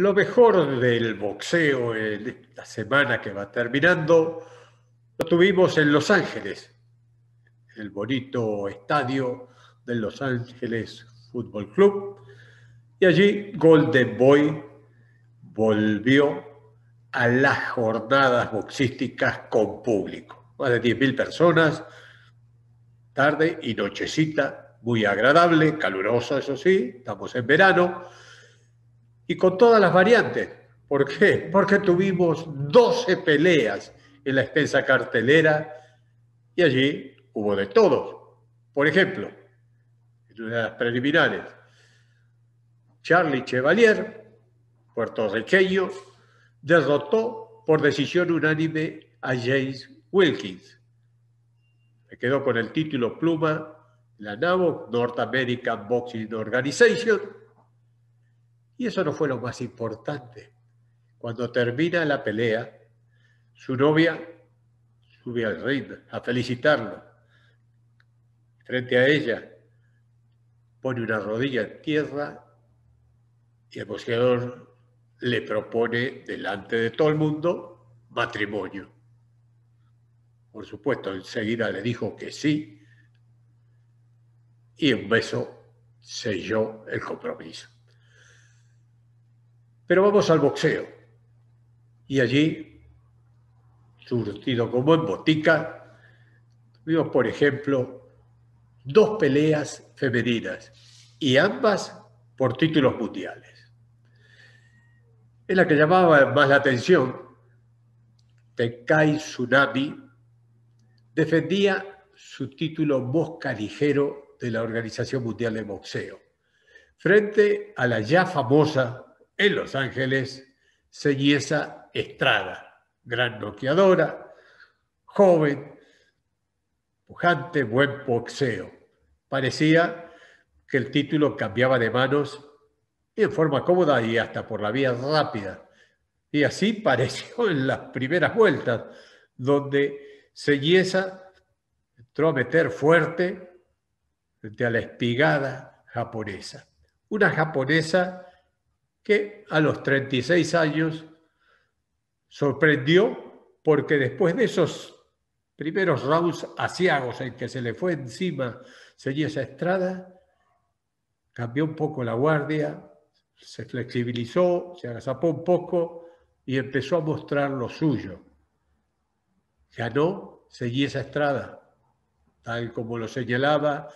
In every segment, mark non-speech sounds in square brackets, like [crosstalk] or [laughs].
Lo mejor del boxeo en esta semana que va terminando lo tuvimos en Los Ángeles, el bonito estadio de Los Ángeles Fútbol Club. Y allí Golden Boy volvió a las jornadas boxísticas con público. Más de 10.000 personas, tarde y nochecita, muy agradable, calurosa, eso sí, estamos en verano y con todas las variantes. ¿Por qué? Porque tuvimos 12 peleas en la extensa cartelera y allí hubo de todo. Por ejemplo, en las preliminares, Charlie Chevalier, puertorriqueño, derrotó por decisión unánime a James Wilkins. Se quedó con el título pluma la NAVO, North American Boxing Organization, y eso no fue lo más importante. Cuando termina la pelea, su novia sube al ring a felicitarlo. Frente a ella, pone una rodilla en tierra y el boxeador le propone delante de todo el mundo matrimonio. Por supuesto, enseguida le dijo que sí y un beso selló el compromiso. Pero vamos al boxeo. Y allí, surtido como en botica, vimos, por ejemplo, dos peleas femeninas y ambas por títulos mundiales. En la que llamaba más la atención. Tenkai Tsunami defendía su título mosca ligero de la Organización Mundial de Boxeo, frente a la ya famosa en Los Ángeles, Señesa Estrada, gran noqueadora, joven, pujante, buen boxeo. Parecía que el título cambiaba de manos en forma cómoda y hasta por la vía rápida. Y así [laughs] pareció en las primeras vueltas, donde Señesa entró a meter fuerte frente a la espigada japonesa. Una japonesa que a los 36 años sorprendió porque después de esos primeros rounds asiagos en que se le fue encima esa Estrada, cambió un poco la guardia, se flexibilizó, se agazapó un poco y empezó a mostrar lo suyo. Ganó esa Estrada, tal como lo señalaba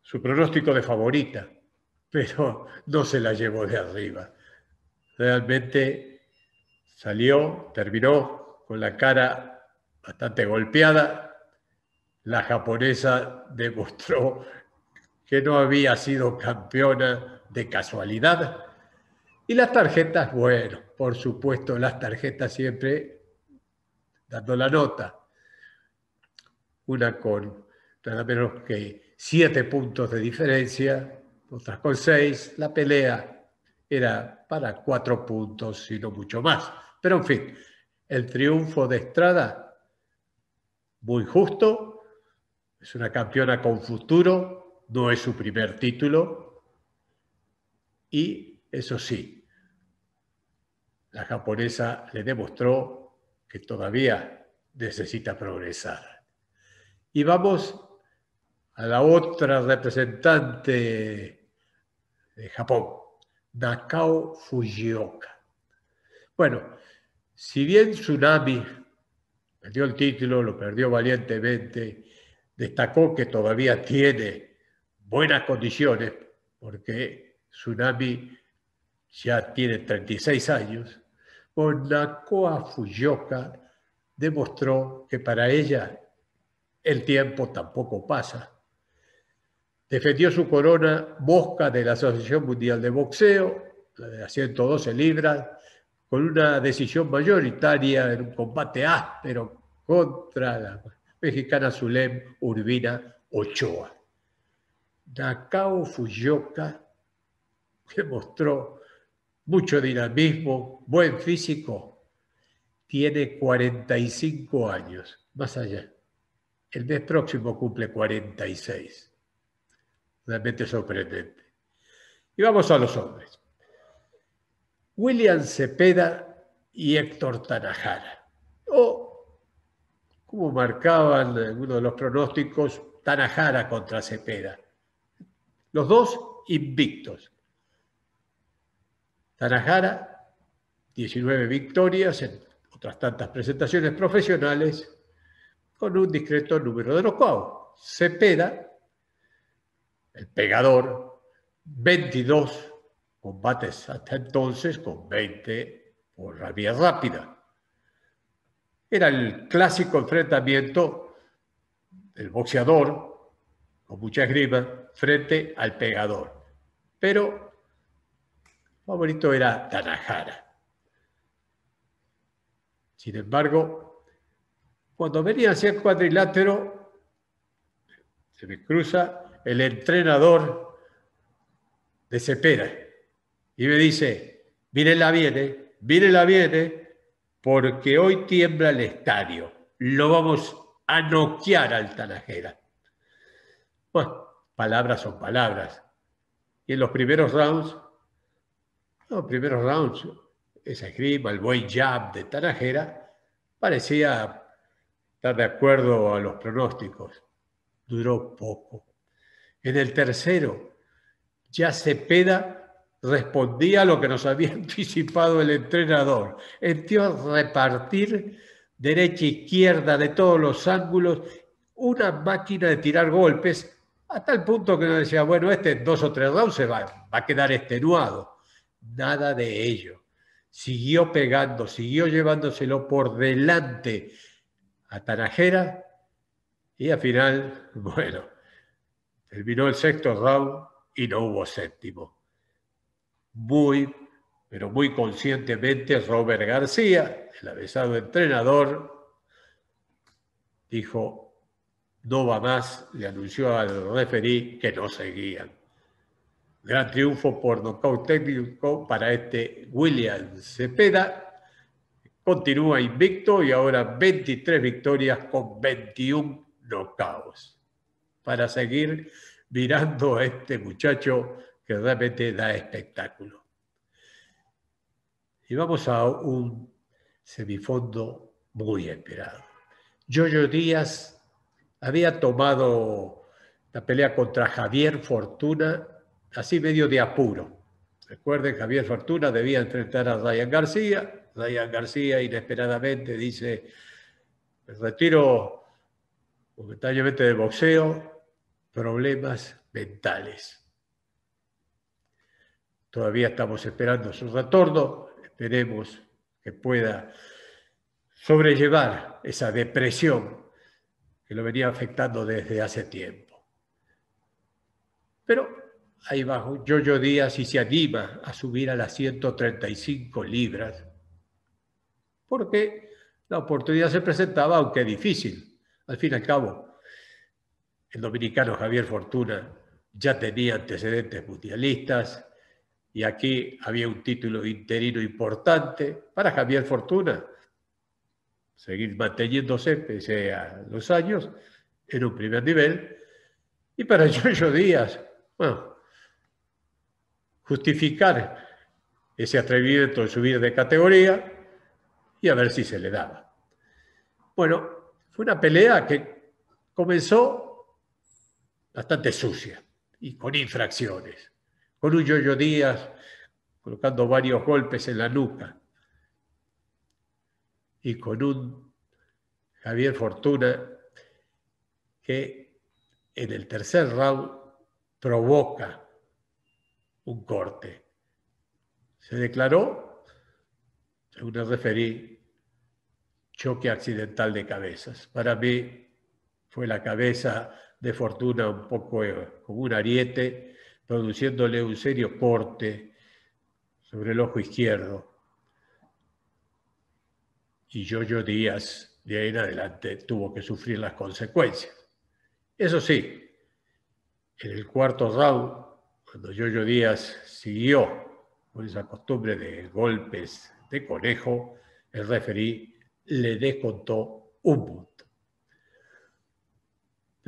su pronóstico de favorita pero no se la llevó de arriba. Realmente salió, terminó con la cara bastante golpeada. La japonesa demostró que no había sido campeona de casualidad. Y las tarjetas, bueno, por supuesto, las tarjetas siempre dando la nota. Una con nada menos que siete puntos de diferencia otras con seis, la pelea era para cuatro puntos y no mucho más. Pero en fin, el triunfo de Estrada, muy justo, es una campeona con futuro, no es su primer título. Y eso sí, la japonesa le demostró que todavía necesita progresar. Y vamos a la otra representante de Japón, Nakao Fujioka. Bueno, si bien Tsunami perdió el título, lo perdió valientemente, destacó que todavía tiene buenas condiciones, porque Tsunami ya tiene 36 años, pues Nakoa Fujioka demostró que para ella el tiempo tampoco pasa Defendió su corona Bosca de la Asociación Mundial de Boxeo, la de 112 libras, con una decisión mayoritaria en un combate áspero contra la mexicana Zulem Urbina Ochoa. Nakao Fuyoka que mostró mucho dinamismo, buen físico, tiene 45 años, más allá. El mes próximo cumple 46 realmente sorprendente. Y vamos a los hombres. William Cepeda y Héctor Tanajara. O, como marcaban uno de los pronósticos, Tanajara contra Cepeda. Los dos invictos. Tanajara, 19 victorias en otras tantas presentaciones profesionales, con un discreto número de los nocaut. Cepeda, el pegador, 22 combates hasta entonces con 20 por la vía rápida. Era el clásico enfrentamiento del boxeador, con mucha grima, frente al pegador. Pero favorito era Tanahara. Sin embargo, cuando venía hacia el cuadrilátero, se me cruza el entrenador desespera y me dice, la viene, la viene, porque hoy tiembla el estadio, lo vamos a noquear al Tanajera. Bueno, palabras son palabras. Y en los primeros rounds, los primeros rounds, esa esgrima, el boy jab de Tanajera, parecía estar de acuerdo a los pronósticos. Duró poco. En el tercero, ya Cepeda respondía a lo que nos había [laughs] anticipado el entrenador. a repartir derecha, e izquierda, de todos los ángulos, una máquina de tirar golpes, a tal punto que nos decía, bueno, este dos o tres rounds se va, va a quedar extenuado. Nada de ello. Siguió pegando, siguió llevándoselo por delante a Tanajera y al final, [laughs] bueno, Terminó el sexto round y no hubo séptimo. Muy, pero muy conscientemente Robert García, el avesado entrenador, dijo, no va más, le anunció al referí que no seguían. Gran triunfo por nocaut técnico para este William Cepeda. Continúa invicto y ahora 23 victorias con 21 knockouts para seguir mirando a este muchacho que realmente da espectáculo. Y vamos a un semifondo muy esperado. Jojo Díaz había tomado la pelea contra Javier Fortuna así medio de apuro. Recuerden, Javier Fortuna debía enfrentar a Ryan García. Ryan García inesperadamente dice, retiro momentáneamente del boxeo, problemas mentales. Todavía estamos esperando su retorno, esperemos que pueda sobrellevar esa depresión que lo venía afectando desde hace tiempo. Pero ahí bajo, yo Díaz, y se anima a subir a las 135 libras, porque la oportunidad se presentaba, aunque difícil. Al fin y al cabo, el dominicano Javier Fortuna ya tenía antecedentes mundialistas y aquí había un título interino importante para Javier Fortuna. Seguir manteniéndose pese a los años en un primer nivel. Y para Giorgio [laughs] Díaz, bueno, justificar ese atrevimiento de subir de categoría y a ver si se le daba. Bueno, fue una pelea que comenzó bastante sucia y con infracciones. Con un Yoyo Díaz colocando varios golpes en la nuca y con un Javier Fortuna que en el tercer round provoca un corte. Se declaró, según el referí, choque accidental de cabezas. Para mí fue la cabeza de fortuna un poco eh, como un ariete, produciéndole un serio corte sobre el ojo izquierdo. Y Yoyo Díaz, de ahí en adelante, tuvo que sufrir las consecuencias. Eso sí, en el cuarto round, cuando Yoyo Díaz siguió con esa costumbre de golpes de conejo, el referí le descontó un punto.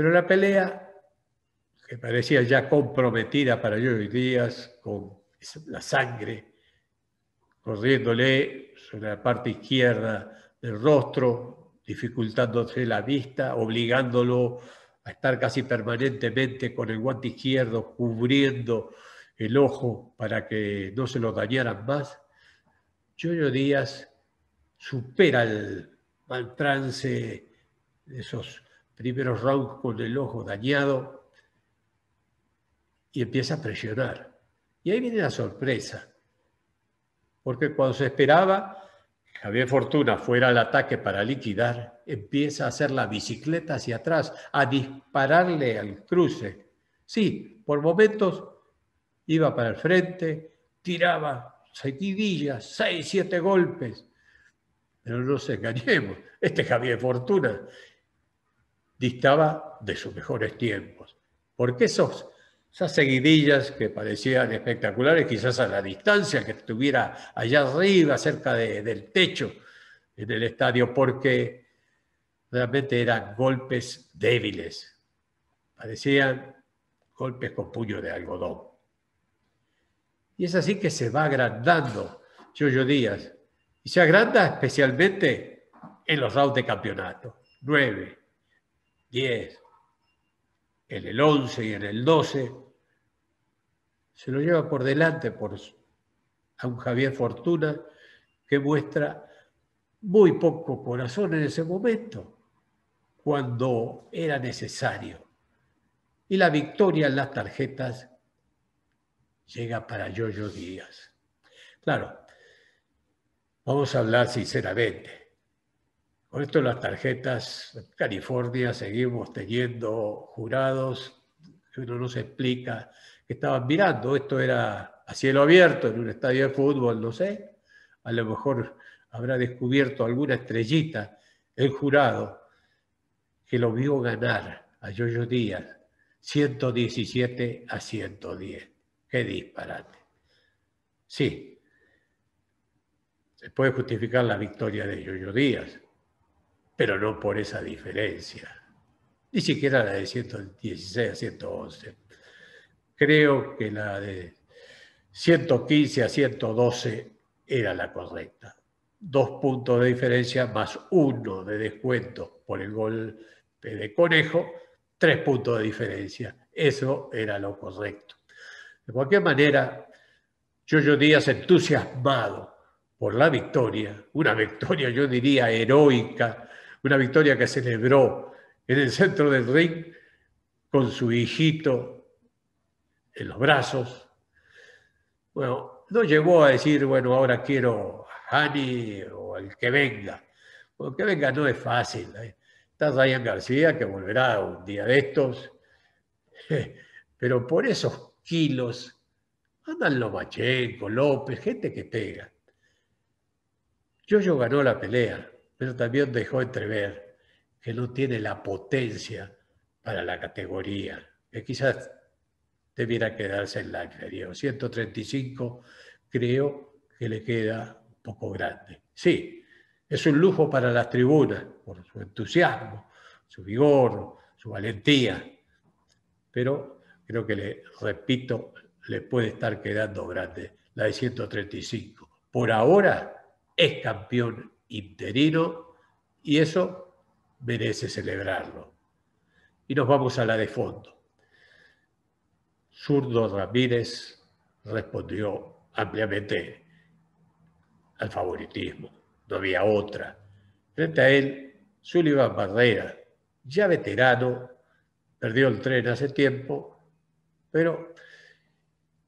Pero la pelea, que parecía ya comprometida para Julio Díaz, con la sangre corriéndole sobre pues, la parte izquierda del rostro, dificultándose la vista, obligándolo a estar casi permanentemente con el guante izquierdo cubriendo el ojo para que no se lo dañaran más, Yoyo Díaz supera el mal trance de esos primero Raúl con el ojo dañado y empieza a presionar. Y ahí viene la sorpresa, porque cuando se esperaba que Javier Fortuna fuera al ataque para liquidar, empieza a hacer la bicicleta hacia atrás, a dispararle al cruce. Sí, por momentos iba para el frente, tiraba seguidillas, seis, siete golpes. Pero no nos engañemos, este Javier Fortuna distaba de sus mejores tiempos. Porque esas seguidillas que parecían espectaculares, quizás a la distancia, que estuviera allá arriba, cerca del techo del estadio, porque realmente eran golpes débiles, parecían golpes con puño de algodón. Y es así que se va agrandando Choyo Díaz, y se agranda especialmente en los rounds de campeonato, nueve. 10, en el 11 y en el 12, se lo lleva por delante por, a un Javier Fortuna que muestra muy poco corazón en ese momento, cuando era necesario. Y la victoria en las tarjetas llega para Yoyo Díaz. Claro, vamos a hablar sinceramente. Con esto las tarjetas, California seguimos teniendo jurados, uno no se explica que estaban mirando, esto era a cielo abierto en un estadio de fútbol, no sé, a lo mejor habrá descubierto alguna estrellita el jurado que lo vio ganar a Yoyo Díaz 117 a 110. Qué disparate. Sí, se puede justificar la victoria de Yoyo Díaz, pero no por esa diferencia, ni siquiera la de 116 a 111. Creo que la de 115 a 112 era la correcta. Dos puntos de diferencia más uno de descuento por el gol de conejo, tres puntos de diferencia. Eso era lo correcto. De cualquier manera, yo Díaz entusiasmado por la victoria, una victoria yo diría heroica, una victoria que celebró en el centro del ring con su hijito en los brazos. Bueno, no llegó a decir, bueno, ahora quiero a Hani o al que venga. Porque que venga no es fácil. ¿eh? Está Ryan García, que volverá un día de estos. [laughs] Pero por esos kilos andan los Lomachenko, López, gente que pega. yo ganó la pelea pero también dejó entrever que no tiene la potencia para la categoría, que quizás debiera quedarse en la categoría 135 creo que le queda un poco grande. Sí, es un lujo para las tribunas, por su entusiasmo, su vigor, su valentía, pero creo que, le repito, le puede estar quedando grande la de 135. Por ahora es campeón interino y eso merece celebrarlo. Y nos vamos a la de fondo. Zurdo Ramírez respondió ampliamente al favoritismo. No había otra. Frente a él, Sullivan Barrera, ya veterano, perdió el tren hace tiempo, pero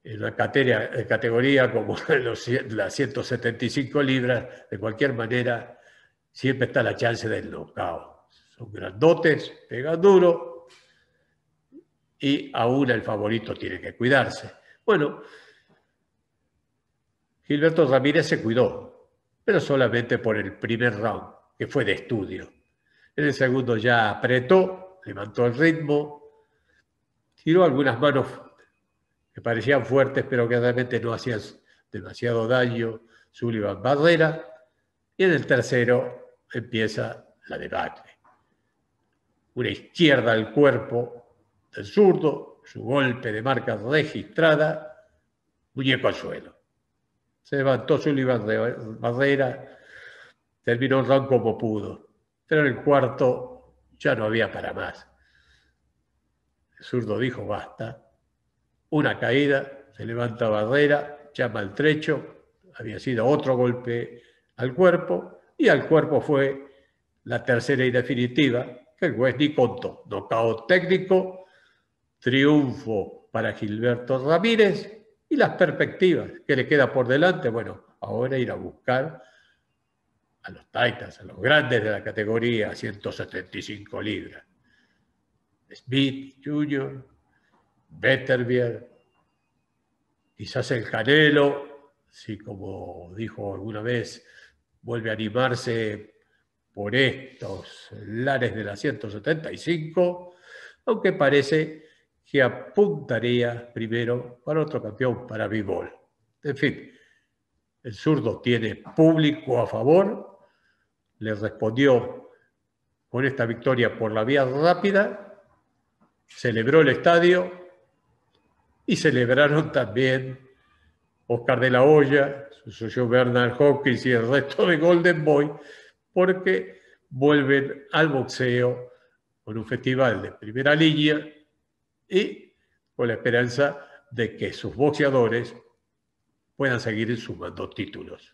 en una categoría, categoría como [laughs] las 175 libras, de cualquier manera, siempre está la chance del knockout. Son grandotes, pegan duro y aún el favorito tiene que cuidarse. Bueno, Gilberto Ramírez se cuidó, pero solamente por el primer round, que fue de estudio. En el segundo ya apretó, levantó el ritmo, tiró algunas manos que parecían fuertes, pero que realmente no hacían demasiado daño, Sullivan Barrera, y en el tercero empieza la debacle. Una izquierda al cuerpo del zurdo, su golpe de marca registrada, muñeco al suelo. Se levantó Sullivan Barrera, terminó el round como pudo, pero en el cuarto ya no había para más. El zurdo dijo basta una caída, se levanta Barrera, llama al trecho, había sido otro golpe al cuerpo, y al cuerpo fue la tercera y definitiva, que el juez ni contó. Nocao técnico, triunfo para Gilberto Ramírez y las perspectivas que le queda por delante. Bueno, ahora ir a buscar a los Titans, a los grandes de la categoría, 175 libras. Smith Jr., Betterbier, quizás el Canelo, si como dijo alguna vez, vuelve a animarse por estos lares de la 175, aunque parece que apuntaría primero para otro campeón, para Bivol. En fin, el zurdo tiene público a favor, le respondió con esta victoria por la vía rápida, celebró el estadio y celebraron también Oscar de la Hoya, su socio Bernard Hawkins y el resto de Golden Boy, porque vuelven al boxeo con un festival de primera línea y con la esperanza de que sus boxeadores puedan seguir sumando títulos.